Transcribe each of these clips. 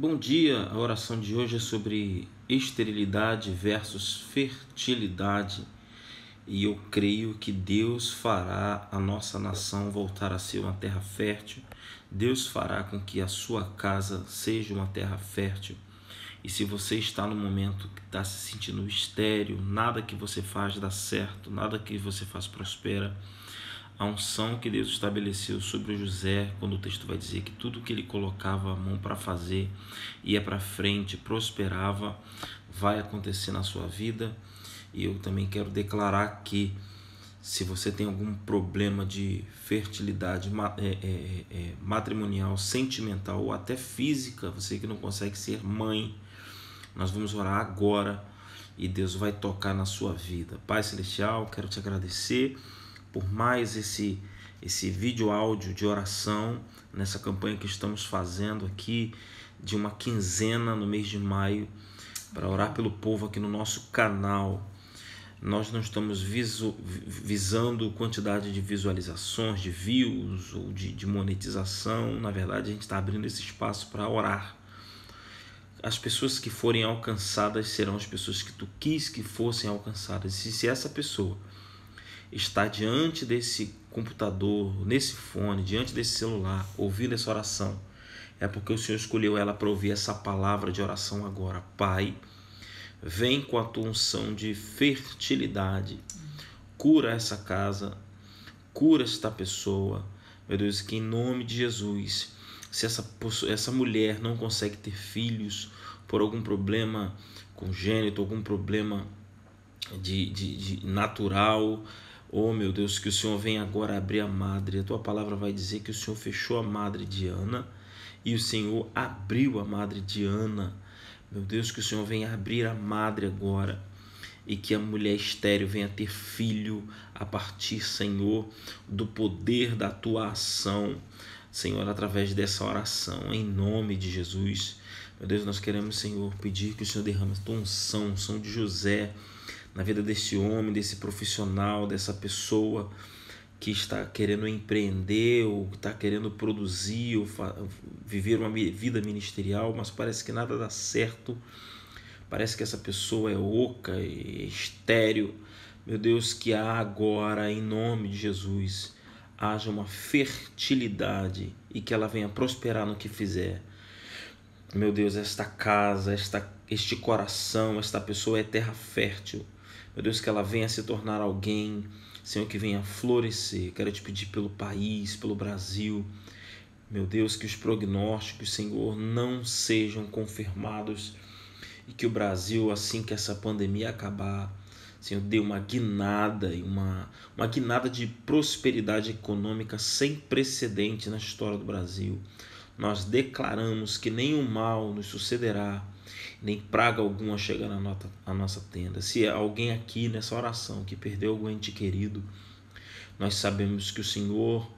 Bom dia, a oração de hoje é sobre esterilidade versus fertilidade. E eu creio que Deus fará a nossa nação voltar a ser uma terra fértil. Deus fará com que a sua casa seja uma terra fértil. E se você está no momento que está se sentindo estéril, nada que você faz dá certo, nada que você faz prospera, a unção que Deus estabeleceu sobre José, quando o texto vai dizer que tudo que ele colocava a mão para fazer ia para frente, prosperava, vai acontecer na sua vida. E eu também quero declarar que se você tem algum problema de fertilidade é, é, é, matrimonial, sentimental ou até física, você que não consegue ser mãe, nós vamos orar agora e Deus vai tocar na sua vida. Pai Celestial, quero te agradecer por mais esse esse vídeo áudio de oração nessa campanha que estamos fazendo aqui de uma quinzena no mês de maio para orar pelo povo aqui no nosso canal. Nós não estamos visu, visando quantidade de visualizações, de views ou de, de monetização. Na verdade, a gente está abrindo esse espaço para orar. As pessoas que forem alcançadas serão as pessoas que tu quis que fossem alcançadas. E se essa pessoa está diante desse computador, nesse fone, diante desse celular, ouvindo essa oração, é porque o Senhor escolheu ela para ouvir essa palavra de oração agora. Pai, vem com a tua unção de fertilidade, cura essa casa, cura esta pessoa, meu Deus, que em nome de Jesus, se essa, essa mulher não consegue ter filhos por algum problema congênito, algum problema de, de, de natural, Oh meu Deus, que o Senhor venha agora abrir a madre. A tua palavra vai dizer que o Senhor fechou a madre de Ana e o Senhor abriu a madre de Ana. Meu Deus, que o Senhor venha abrir a madre agora e que a mulher estéreo venha ter filho a partir, Senhor, do poder da tua ação, Senhor, através dessa oração, em nome de Jesus. Meu Deus, nós queremos, Senhor, pedir que o Senhor derrame a tua unção, unção de José na vida desse homem, desse profissional, dessa pessoa que está querendo empreender ou que está querendo produzir ou viver uma vida ministerial, mas parece que nada dá certo. Parece que essa pessoa é oca e é estéreo. Meu Deus, que há agora, em nome de Jesus, haja uma fertilidade e que ela venha prosperar no que fizer. Meu Deus, esta casa, esta, este coração, esta pessoa é terra fértil meu Deus, que ela venha se tornar alguém, Senhor, que venha florescer. Quero te pedir pelo país, pelo Brasil. Meu Deus, que os prognósticos, Senhor, não sejam confirmados e que o Brasil, assim que essa pandemia acabar, Senhor, dê uma guinada e uma, uma guinada de prosperidade econômica sem precedente na história do Brasil. Nós declaramos que nenhum mal nos sucederá nem praga alguma chega na nota, a nossa tenda. Se é alguém aqui nessa oração que perdeu algum ente querido, nós sabemos que o Senhor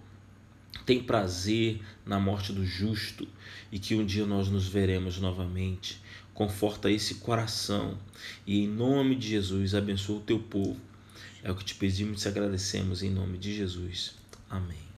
tem prazer na morte do justo e que um dia nós nos veremos novamente. Conforta esse coração e em nome de Jesus abençoa o teu povo. É o que te pedimos e te agradecemos em nome de Jesus. Amém.